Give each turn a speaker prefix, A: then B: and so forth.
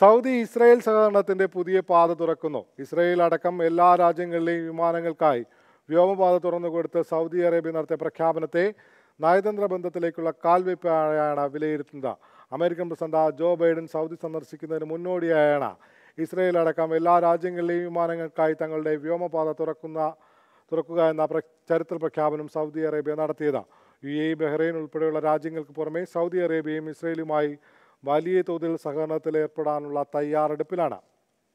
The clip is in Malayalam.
A: സൗദി ഇസ്രായേൽ സഹകരണത്തിന്റെ പുതിയ പാത തുറക്കുന്നു ഇസ്രായേൽ അടക്കം എല്ലാ രാജ്യങ്ങളിലെയും വിമാനങ്ങൾക്കായി വ്യോമപാത തുറന്നു കൊടുത്ത് സൗദി അറേബ്യ നടത്തിയ പ്രഖ്യാപനത്തെ നയതന്ത്ര ബന്ധത്തിലേക്കുള്ള കാൽവെപ്പായാണ് വിലയിരുത്തുന്നത് American president Joe Biden Saudi സന്ദർശിക്കുന്നതിന് മുന്നോടിയായാണ് ഇസ്രായേൽ അടക്കം എല്ലാ രാജ്യങ്ങളിലെയും വിമാനങ്ങൾക്കായി തങ്ങളുടെ വ്യോമപാത തുറക്കുന്ന തുറക്കുക എന്ന ചരിത്ര പ്രഖ്യാപനം സൗദി അറേബ്യ നടത്തിയത് യു എ ബഹ്റൈൻ ഉൾപ്പെടെയുള്ള രാജ്യങ്ങൾക്ക് പുറമെ സൗദി അറേബ്യയും ഇസ്രയേലുമായി വലിയ തോതിൽ സഹകരണത്തിൽ ഏർപ്പെടാനുള്ള തയ്യാറെടുപ്പിലാണ്